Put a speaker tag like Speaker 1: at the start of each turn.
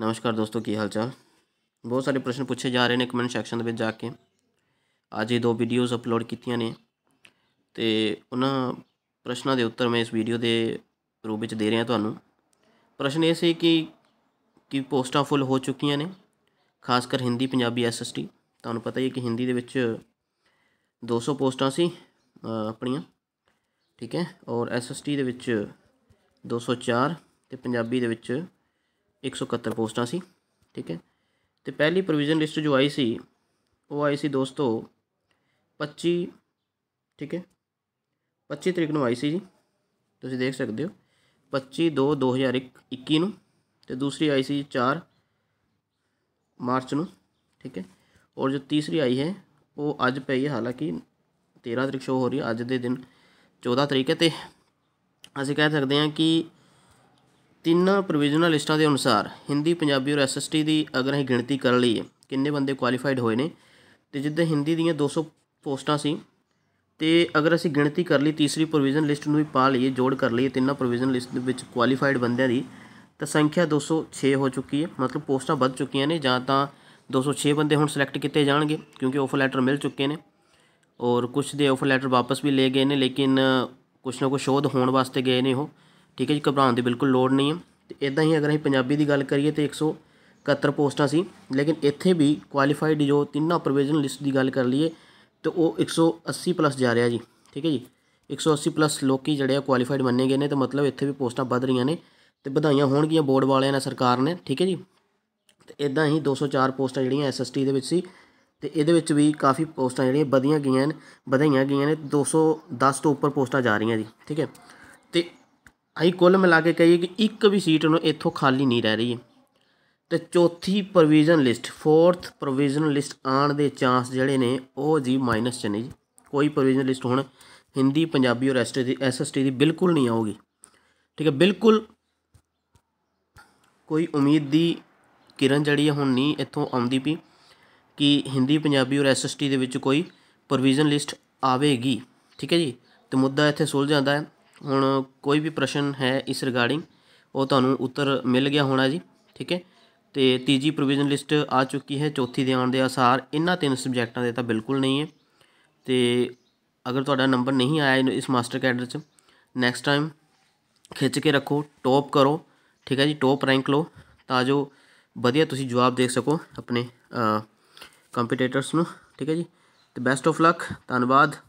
Speaker 1: ਨਮਸਕਾਰ ਦੋਸਤੋ ਕੀ ਹਾਲ ਚਾਲ ਬਹੁਤ ਸਾਰੇ ਪ੍ਰਸ਼ਨ ਪੁੱਛੇ ਜਾ ਰਹੇ ਨੇ ਕਮੈਂਟ ਸੈਕਸ਼ਨ ਦੇ ਵਿੱਚ ਜਾ ਕੇ ਅੱਜ ਇਹ ਦੋ ਵੀਡੀਓਜ਼ ਅਪਲੋਡ ਕੀਤੀਆਂ ਨੇ ਤੇ ਉਹਨਾਂ ਪ੍ਰਸ਼ਨਾਂ ਦੇ ਉੱਤਰ ਮੈਂ ਇਸ ਵੀਡੀਓ ਦੇ ਰੂਪ ਵਿੱਚ ਦੇ ਰਿਹਾ ਤੁਹਾਨੂੰ ਪ੍ਰਸ਼ਨ ਇਹ ਸੀ ਕਿ ਕਿ ਪੋਸਟਾਂ ਫੁੱਲ ਹੋ ਚੁੱਕੀਆਂ ਨੇ ਖਾਸ ਕਰ ਹਿੰਦੀ ਪੰਜਾਬੀ ਐਸਐਸਟੀ ਤੁਹਾਨੂੰ ਪਤਾ ਹੀ ਹੈ ਕਿ ਹਿੰਦੀ ਦੇ ਵਿੱਚ 200 ਪੋਸਟਾਂ ਸੀ ਆਪਣੀਆਂ ਠੀਕ ਹੈ ਔਰ ਐਸਐਸਟੀ ਦੇ ਵਿੱਚ 204 ਤੇ ਪੰਜਾਬੀ ਦੇ ਵਿੱਚ 171 ਪੋਸਟਾਂ ਸੀ ਠੀਕ ਹੈ ਤੇ ਪਹਿਲੀ ਪ੍ਰੋਵੀਜ਼ਨ ਲਿਸਟ ਜੋ ਆਈ ਸੀ ਉਹ ਆਈ ਸੀ ਦੋਸਤੋ 25 ਠੀਕ ਹੈ 25 ਤਰੀਕ ਨੂੰ ਆਈ ਸੀ ਜੀ ਤੁਸੀਂ ਦੇਖ ਸਕਦੇ ਹੋ 25 2 2021 ਨੂੰ ਤੇ ਦੂਸਰੀ ਆਈ ਸੀ 4 ਮਾਰਚ ਨੂੰ ਠੀਕ ਹੈ ਔਰ ਜੋ ਤੀਸਰੀ ਆਈ ਹੈ ਉਹ ਅੱਜ ਪਈ ਹੈ ਹਾਲਾਂਕਿ 13 ਤਰੀਕ ਸ਼ੋ ਹੋ ਰਹੀ ਹੈ ਅੱਜ ਦੇ ਦਿਨ 14 ਤਰੀਕ ਹੈ ਤੇ ਅਸੀਂ ਕਹਿ ਸਕਦੇ ਹਾਂ ਕਿ ਤਿੰਨ ਪ੍ਰੋਵੀਜ਼ਨਲ ਲਿਸਟਾਂ ਦੇ ਅਨੁਸਾਰ ਹਿੰਦੀ ਪੰਜਾਬੀ ਔਰ ਐਸਐਸਟੀ ਦੀ ਅਗਰ ਅਸੀਂ ਗਿਣਤੀ ਕਰ ਲਈਏ ਕਿੰਨੇ ਬੰਦੇ ਕੁਆਲੀਫਾਈਡ ਹੋਏ ਨੇ ਤੇ ਜਿੱਦਾਂ ਹਿੰਦੀ ਦੀਆਂ 200 ਪੋਸਟਾਂ ਸੀ ਤੇ ਅਗਰ ਅਸੀਂ ਗਿਣਤੀ ਕਰ ਲਈ ਤੀਸਰੀ ਪ੍ਰੋਵੀਜ਼ਨ ਲਿਸਟ ਨੂੰ ਵੀ ਪਾ ਲਈਏ ਜੋੜ ਕਰ ਲਈਏ ਤਿੰਨਾਂ ਪ੍ਰੋਵੀਜ਼ਨ ਲਿਸਟ ਦੇ ਵਿੱਚ ਕੁਆਲੀਫਾਈਡ ਬੰਦਿਆਂ ਦੀ ਤਾਂ ਸੰਖਿਆ 206 ਹੋ ਚੁੱਕੀ ਹੈ ਮਤਲਬ ਪੋਸਟਾਂ ਵੱਧ ਚੁੱਕੀਆਂ ਨੇ ਜਾਂ ਤਾਂ 206 ਬੰਦੇ ਹੁਣ ਸਿਲੈਕਟ ਕੀਤੇ ਜਾਣਗੇ ਕਿਉਂਕਿ ਆਫਰ ਲੈਟਰ ਮਿਲ ਚੁੱਕੇ ਨੇ ਔਰ ਕੁਝ ਦੇ ਆਫਰ ਲੈਟਰ ਵਾਪਸ ਵੀ ਲੈ ਗਏ ਨੇ ਲੇਕਿਨ ਕੁਝ ਨਾ ਕੁਝ ਸ਼ੋਧ ਹੋਣ ਵਾਸਤੇ ਗਏ ਨੇ ਉਹ ਠੀਕ ਹੈ ਜੀ ਘਬਰਾਉਣ ਦੀ ਬਿਲਕੁਲ ਲੋੜ ਨਹੀਂ ਹੈ ਤੇ ਇਦਾਂ ਹੀ ਅਗਰ ਅਸੀਂ ਪੰਜਾਬੀ ਦੀ ਗੱਲ ਕਰੀਏ ਤੇ 171 ਪੋਸਟਾਂ ਸੀ ਲੇਕਿਨ ਇੱਥੇ ਵੀ ਕੁਆਲੀਫਾਈਡ ਜੋ ਤਿੰਨਾਂ ਪ੍ਰੋਵੀਜ਼ਨ ਲਿਸਟ ਦੀ ਗੱਲ ਕਰ ਲਈਏ ਤੇ ਉਹ 180 ਪਲੱਸ ਜਾ ਰਿਹਾ ਜੀ ਠੀਕ ਹੈ ਜੀ 180 ਪਲੱਸ ਲੋਕੀ ਜਿਹੜੇ ਆ ਕੁਆਲੀਫਾਈਡ ਮੰਨੇ ਗਏ ਨੇ ਤੇ ਮਤਲਬ ਇੱਥੇ ਵੀ ਪੋਸਟਾਂ ਵੱਧ ਰਹੀਆਂ ਨੇ ਤੇ ਵਧਾਈਆਂ ਹੋਣਗੀਆਂ ਬੋਰਡ ਵਾਲਿਆਂ ਨੇ ਸਰਕਾਰ ਨੇ ਠੀਕ ਹੈ ਜੀ ਤੇ ਇਦਾਂ ਹੀ 204 ਪੋਸਟਾਂ ਜਿਹੜੀਆਂ ਐਸਐਸਟੀ ਦੇ ਵਿੱਚ ਸੀ ਤੇ ਇਹਦੇ ਵਿੱਚ ਵੀ ਕਾਫੀ ਪੋਸਟਾਂ ਜਿਹੜੀਆਂ ਵਧੀਆਂ ਗਈਆਂ ਨੇ ਵਧਾਈਆਂ ਗਈਆਂ ਨੇ 210 ਤੋਂ ਉੱਪਰ ਪੋਸਟਾਂ ਜਾ ਰਹੀਆਂ ਜੀ ਠੀਕ ਹੈ ਤੇ ਅਸੀਂ ਕੁੱਲ ਮਿਲਾ ਕੇ ਕਹੀਏ ਕਿ ਇੱਕ ਵੀ ਸੀਟ ਨੂੰ ਇੱਥੋਂ ਖਾਲੀ ਨਹੀਂ ਰਹਿ ਰਹੀ ਹੈ ਤੇ ਚੌਥੀ provision list fourth provision list ਆਣ ਦੇ ਚਾਂਸ ਜਿਹੜੇ ਨੇ ਉਹ ਜੀ ਮਾਈਨਸ ਚ ਨੇ ਜੀ ਕੋਈ ਪ੍ਰੋਵੀਜ਼ਨ ਲਿਸਟ ਹੁਣ ਹਿੰਦੀ ਪੰਜਾਬੀ ਔਰ ਐਸਟੀ ਦੀ ਐਸਐਸਟੀ ਦੀ ਬਿਲਕੁਲ ਨਹੀਂ ਆਉਗੀ ਠੀਕ ਹੈ ਬਿਲਕੁਲ ਕੋਈ ਉਮੀਦ ਦੀ ਕਿਰਨ ਜੜੀ ਹੁਣ ਨਹੀਂ ਇੱਥੋਂ ਆਉਂਦੀ ਪਈ ਕਿ ਹਿੰਦੀ ਪੰਜਾਬੀ ਔਰ ਐਸਐਸਟੀ ਦੇ ਵਿੱਚ ਕੋਈ ਪ੍ਰੋਵੀਜ਼ਨ ਲਿਸਟ ਆਵੇਗੀ ਠੀਕ ਹੈ ਜੀ ਤੇ ਮੁੱਦਾ ਇੱਥੇ ਸੁਲਝ ਜਾਂਦਾ ਹੈ ਹੁਣ ਕੋਈ ਵੀ ਪ੍ਰਸ਼ਨ ਹੈ ਇਸ ਰਿਗਾਰਡਿੰਗ ਉਹ ਤੁਹਾਨੂੰ ਉੱਤਰ ਮਿਲ ਗਿਆ ਹੋਣਾ ਜੀ ਠੀਕ ਹੈ ਤੇ ਤੀਜੀ ਪ੍ਰੋਵੀਜ਼ਨ ਲਿਸਟ ਆ ਚੁੱਕੀ ਹੈ ਚੌਥੀ ਦੇ ਆਉਣ ਦੇ ਆਸਾਰ ਇਹਨਾਂ ਤਿੰਨ ਸਬਜੈਕਟਾਂ ਦੇ ਤਾਂ ਬਿਲਕੁਲ ਨਹੀਂ ਹੈ ਤੇ ਅਗਰ ਤੁਹਾਡਾ ਨੰਬਰ ਨਹੀਂ ਆਇਆ ਇਸ ਮਾਸਟਰ ਕੈਡਰ 'ਚ ਨੈਕਸਟ ਟਾਈਮ ਖਿੱਚ ਕੇ ਰੱਖੋ ਟੌਪ ਕਰੋ ਠੀਕ ਹੈ ਜੀ ਟੌਪ ਰੈਂਕ ਲਓ ਤਾਂ ਜੋ ਵਧੀਆ ਤੁਸੀਂ ਜਵਾਬ ਦੇ ਸਕੋ ਆਪਣੇ ਕੰਪੀਟੀਟਰਸ ਨੂੰ ਠੀਕ ਹੈ ਜੀ ਤੇ ਬੈਸਟ ਆਫ ਲੱਕ ਧੰਨਵਾਦ